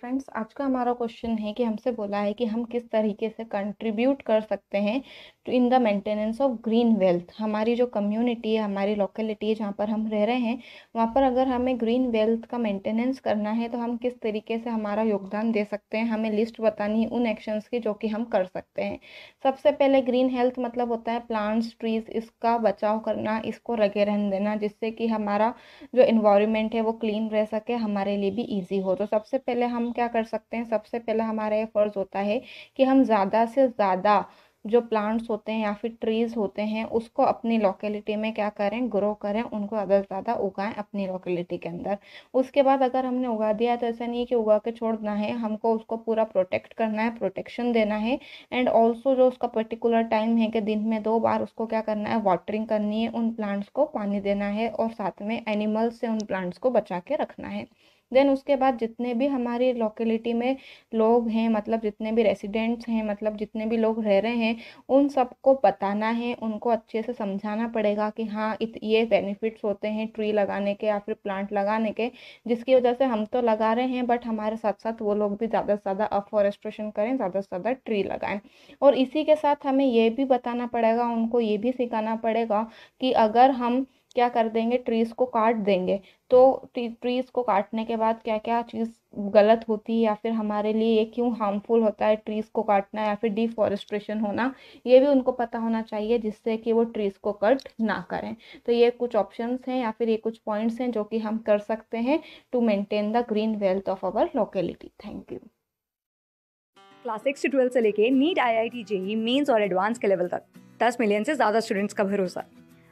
friends आज का हमारा क्वेश्चन है कि हमसे बोला है कि हम किस तरीके से कंट्रीब्यूट कर सकते हैं to in the maintenance of green wealth हमारी जो कम्युनिटी है हमारी लोकेलिटी है जहाँ पर हम रह रहे हैं वहाँ पर अगर हमें ग्रीन वेल्थ का मेंटेनेंस करना है तो हम किस तरीके से हमारा योगदान दे सकते हैं हमें लिस्ट बतानी है उन एक्शंस की जो कि हम कर सकते हैं सबसे पहले ग्रीन हेल्थ मतलब होता है प्लांट्स ट्रीज इसका बचाव करना इसको रगे रहने देना जिससे कि हमारा जो इन्वायरमेंट है वो क्लीन रह सके हमारे लिए भी ईजी हो तो सबसे पहले हम क्या कर सकते हैं सबसे पहला हमारा ये फ़र्ज़ होता है कि हम ज़्यादा से ज़्यादा जो प्लांट्स होते हैं या फिर ट्रीज़ होते हैं उसको अपनी लोकेलिटी में क्या करें ग्रो करें उनको ज़्यादा से ज़्यादा उगाएं अपनी लोकेलिटी के अंदर उसके बाद अगर हमने उगा दिया तो ऐसा नहीं है कि उगा के छोड़ना है हमको उसको पूरा प्रोटेक्ट करना है प्रोटेक्शन देना है एंड ऑल्सो जो उसका पर्टिकुलर टाइम है कि दिन में दो बार उसको क्या करना है वाटरिंग करनी है उन प्लांट्स को पानी देना है और साथ में एनिमल्स से उन प्लांट्स को बचा के रखना है देन उसके बाद जितने भी हमारी लोकेलिटी में लोग हैं मतलब जितने भी रेसिडेंट्स हैं मतलब जितने भी लोग रह रहे हैं उन सबको बताना है उनको अच्छे से समझाना पड़ेगा कि हाँ इत, ये बेनिफिट्स होते हैं ट्री लगाने के या फिर प्लांट लगाने के जिसकी वजह से हम तो लगा रहे हैं बट हमारे साथ साथ वो लोग भी ज़्यादा से ज़्यादा अफॉरेस्ट्रेशन करें ज़्यादा से ज़्यादा ट्री लगाएं और इसी के साथ हमें ये भी बताना पड़ेगा उनको ये भी सिखाना पड़ेगा कि अगर हम क्या कर देंगे ट्रीज़ को काट देंगे तो ट्रीज़ को काटने के बाद क्या क्या चीज़ गलत होती है या फिर हमारे लिए ये क्यों हार्मफुल होता है ट्रीज़ को काटना या फिर डिफॉरेस्ट्रेशन होना ये भी उनको पता होना चाहिए जिससे कि वो ट्रीज़ को कट ना करें तो ये कुछ ऑप्शंस हैं या फिर ये कुछ पॉइंट्स हैं जो कि हम कर सकते हैं to maintain the green wealth of our locality thank you class six से ट्वेल्थ से लेके NEET I I T JEE और एडवांस के लेवल तक दस मिलियन से ज़्यादा स्टूडेंट्स का भरोसा